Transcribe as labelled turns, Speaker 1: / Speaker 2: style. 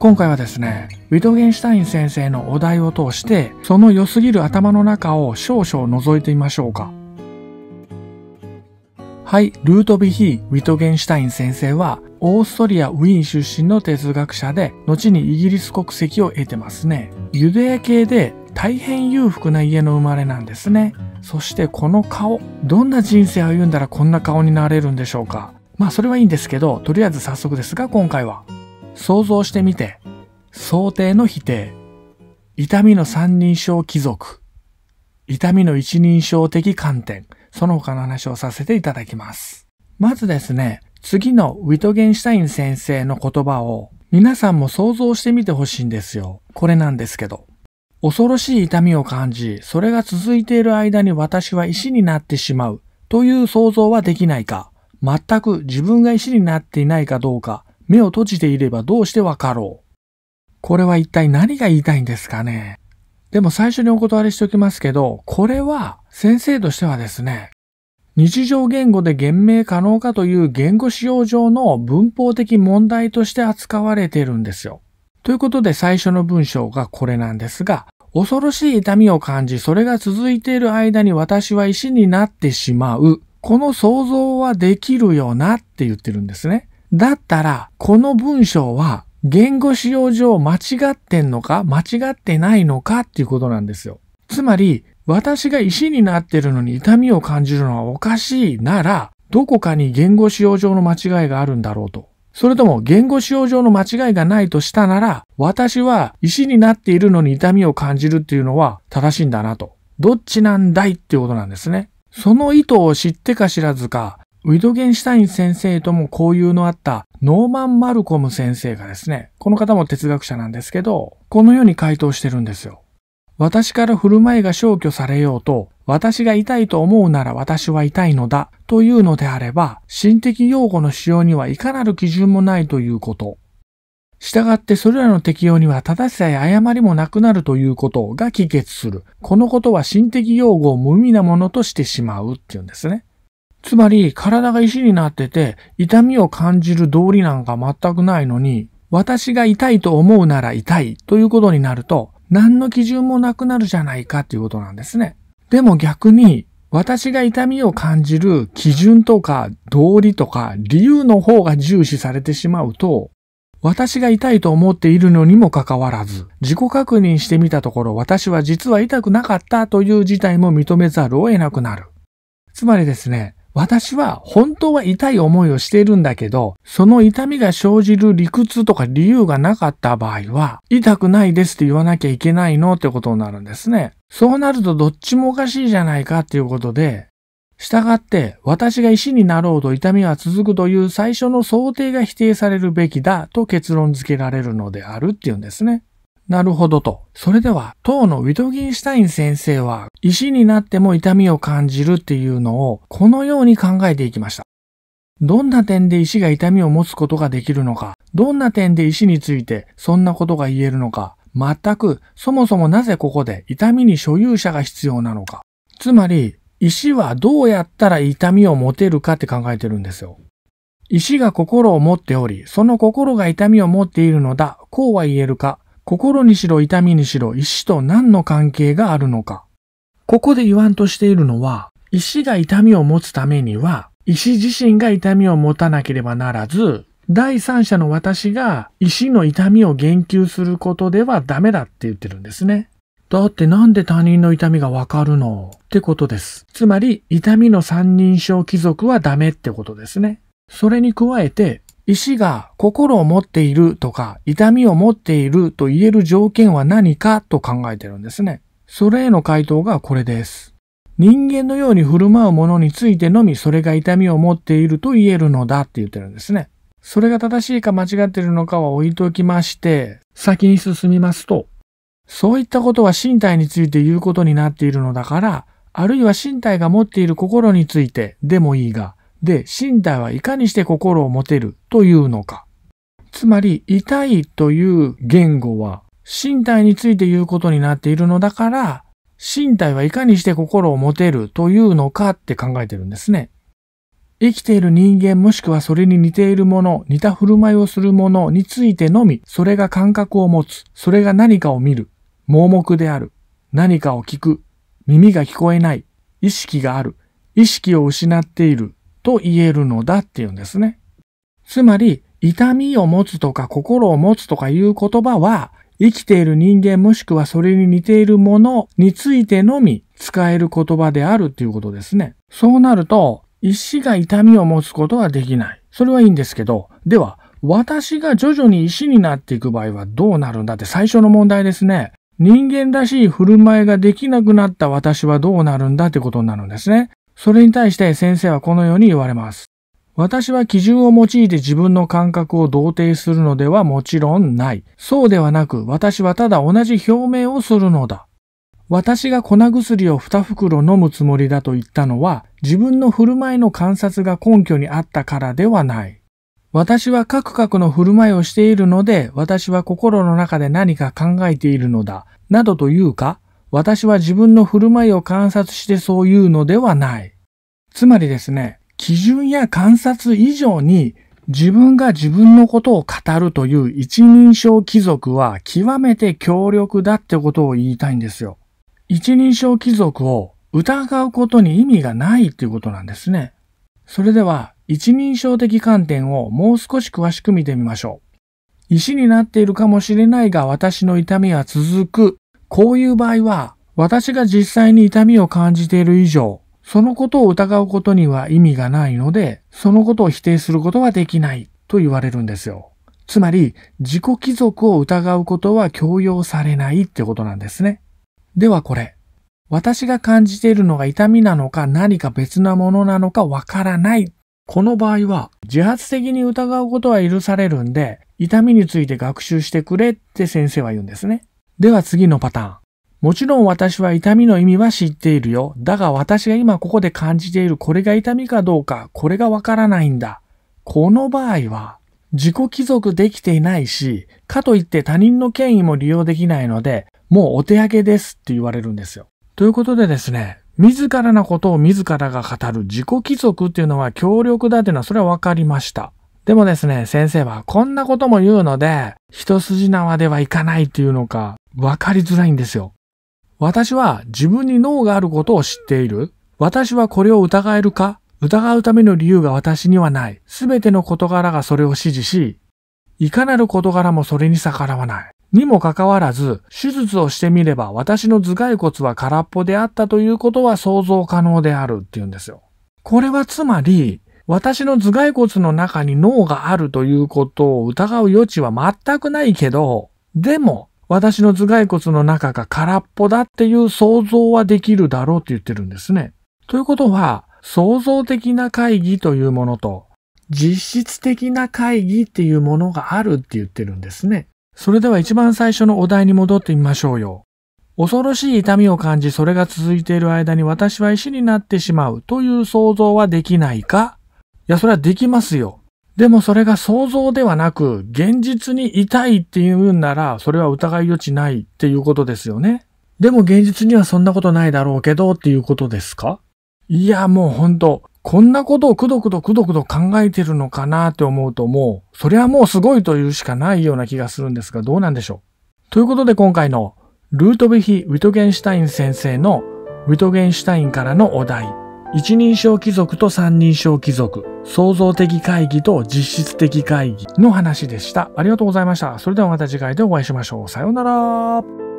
Speaker 1: 今回はですね、ウィトゲンシュタイン先生のお題を通して、その良すぎる頭の中を少々覗いてみましょうか。はい、ルートビヒー・ウィトゲンシュタイン先生は、オーストリア・ウィーン出身の哲学者で、後にイギリス国籍を得てますね。ユダヤ系で大変裕福な家の生まれなんですね。そしてこの顔、どんな人生を歩んだらこんな顔になれるんでしょうか。まあそれはいいんですけど、とりあえず早速ですが今回は想像してみて、想定の否定、痛みの三人称貴族、痛みの一人称的観点、その他の話をさせていただきます。まずですね、次のウィトゲンシュタイン先生の言葉を皆さんも想像してみてほしいんですよ。これなんですけど。恐ろしい痛みを感じ、それが続いている間に私は石になってしまうという想像はできないか、全く自分が石になっていないかどうか、目を閉じていればどうしてわかろう。これは一体何が言いたいんですかね。でも最初にお断りしておきますけど、これは先生としてはですね、日常言語で言明可能かという言語使用上の文法的問題として扱われているんですよ。ということで最初の文章がこれなんですが、恐ろしい痛みを感じ、それが続いている間に私は石になってしまう。この想像はできるよなって言ってるんですね。だったら、この文章は言語使用上間違ってんのか間違ってないのかっていうことなんですよ。つまり、私が石になってるのに痛みを感じるのはおかしいなら、どこかに言語使用上の間違いがあるんだろうと。それとも言語使用上の間違いがないとしたなら、私は石になっているのに痛みを感じるっていうのは正しいんだなと。どっちなんだいっていうことなんですね。その意図を知ってか知らずか、ウィドゲンシュタイン先生とも交友のあったノーマン・マルコム先生がですね、この方も哲学者なんですけど、このように回答してるんですよ。私から振る舞いが消去されようと、私が痛いと思うなら私は痛いのだというのであれば、心的用語の使用にはいかなる基準もないということ。従ってそれらの適用には正しさや誤りもなくなるということが帰結する。このことは心的用語を無意味なものとしてしまうっていうんですね。つまり体が石になってて痛みを感じる道理なんか全くないのに、私が痛いと思うなら痛いということになると、何の基準もなくなるじゃないかっていうことなんですね。でも逆に、私が痛みを感じる基準とか道理とか理由の方が重視されてしまうと、私が痛いと思っているのにもかかわらず、自己確認してみたところ私は実は痛くなかったという事態も認めざるを得なくなる。つまりですね、私は本当は痛い思いをしているんだけど、その痛みが生じる理屈とか理由がなかった場合は、痛くないですって言わなきゃいけないのってことになるんですね。そうなるとどっちもおかしいじゃないかっていうことで、したがって、私が石になろうと痛みは続くという最初の想定が否定されるべきだと結論付けられるのであるっていうんですね。なるほどと。それでは、当のウィトギンシュタイン先生は、石になっても痛みを感じるっていうのを、このように考えていきました。どんな点で石が痛みを持つことができるのか、どんな点で石についてそんなことが言えるのか、全くそもそもなぜここで痛みに所有者が必要なのか。つまり、石はどうやったら痛みを持てるかって考えてるんですよ。石が心を持っており、その心が痛みを持っているのだ、こうは言えるか、心にしろ痛みにしろ石と何の関係があるのか。ここで言わんとしているのは、石が痛みを持つためには、石自身が痛みを持たなければならず、第三者の私が石の痛みを言及することではダメだって言ってるんですね。だってなんで他人の痛みがわかるのってことです。つまり、痛みの三人称貴族はダメってことですね。それに加えて、石が心を持っているとか痛みを持っていると言える条件は何かと考えてるんですね。それへの回答がこれです。人間のように振る舞うものについてのみそれが痛みを持っていると言えるのだって言ってるんですね。それが正しいか間違ってるのかは置いときまして、先に進みますと、そういったことは身体について言うことになっているのだから、あるいは身体が持っている心についてでもいいが、で、身体はいかにして心を持てるというのか。つまり、痛いという言語は、身体について言うことになっているのだから、身体はいかにして心を持てるというのかって考えてるんですね。生きている人間もしくはそれに似ているもの、似た振る舞いをするものについてのみ、それが感覚を持つ、それが何かを見る、盲目である、何かを聞く、耳が聞こえない、意識がある、意識を失っていると言えるのだっていうんですね。つまり、痛みを持つとか心を持つとかいう言葉は、生きている人間もしくはそれに似ているものについてのみ使える言葉であるっていうことですね。そうなると、石が痛みを持つことはできない。それはいいんですけど、では、私が徐々に石になっていく場合はどうなるんだって最初の問題ですね。人間らしい振る舞いができなくなった私はどうなるんだってことになるんですね。それに対して先生はこのように言われます。私は基準を用いて自分の感覚を同定するのではもちろんない。そうではなく、私はただ同じ表明をするのだ。私が粉薬を2袋飲むつもりだと言ったのは、自分の振る舞いの観察が根拠にあったからではない。私はカクカクの振る舞いをしているので、私は心の中で何か考えているのだ、などというか、私は自分の振る舞いを観察してそう言うのではない。つまりですね、基準や観察以上に自分が自分のことを語るという一人称貴族は極めて強力だってことを言いたいんですよ。一人称貴族を疑うことに意味がないっていうことなんですね。それでは一人称的観点をもう少し詳しく見てみましょう。石になっているかもしれないが私の痛みは続くこういう場合は、私が実際に痛みを感じている以上、そのことを疑うことには意味がないので、そのことを否定することはできないと言われるんですよ。つまり、自己貴族を疑うことは強要されないってことなんですね。ではこれ、私が感じているのが痛みなのか何か別なものなのかわからない。この場合は、自発的に疑うことは許されるんで、痛みについて学習してくれって先生は言うんですね。では次のパターン。もちろん私は痛みの意味は知っているよ。だが私が今ここで感じているこれが痛みかどうか、これがわからないんだ。この場合は、自己帰属できていないし、かといって他人の権威も利用できないので、もうお手上げですって言われるんですよ。ということでですね、自らのことを自らが語る自己帰属っていうのは強力だっていうのはそれはわかりました。でもですね、先生はこんなことも言うので、一筋縄ではいかないというのか、わかりづらいんですよ。私は自分に脳があることを知っている。私はこれを疑えるか疑うための理由が私にはない。すべての事柄がそれを支持し、いかなる事柄もそれに逆らわない。にもかかわらず、手術をしてみれば私の頭蓋骨は空っぽであったということは想像可能であるっていうんですよ。これはつまり、私の頭蓋骨の中に脳があるということを疑う余地は全くないけど、でも、私の頭蓋骨の中が空っぽだっていう想像はできるだろうって言ってるんですね。ということは、創造的な会議というものと、実質的な会議っていうものがあるって言ってるんですね。それでは一番最初のお題に戻ってみましょうよ。恐ろしい痛みを感じ、それが続いている間に私は石になってしまうという想像はできないかいや、それはできますよ。でもそれが想像ではなく、現実に痛いっていうんなら、それは疑い余地ないっていうことですよね。でも現実にはそんなことないだろうけどっていうことですかいや、もうほんと、こんなことをくどくどくどくど考えてるのかなって思うともう、それはもうすごいというしかないような気がするんですが、どうなんでしょう。ということで今回の、ルートヴヒ・ウィトゲンシュタイン先生の、ウィトゲンシュタインからのお題、一人称貴族と三人称貴族、創造的会議と実質的会議の話でした。ありがとうございました。それではまた次回でお会いしましょう。さようなら。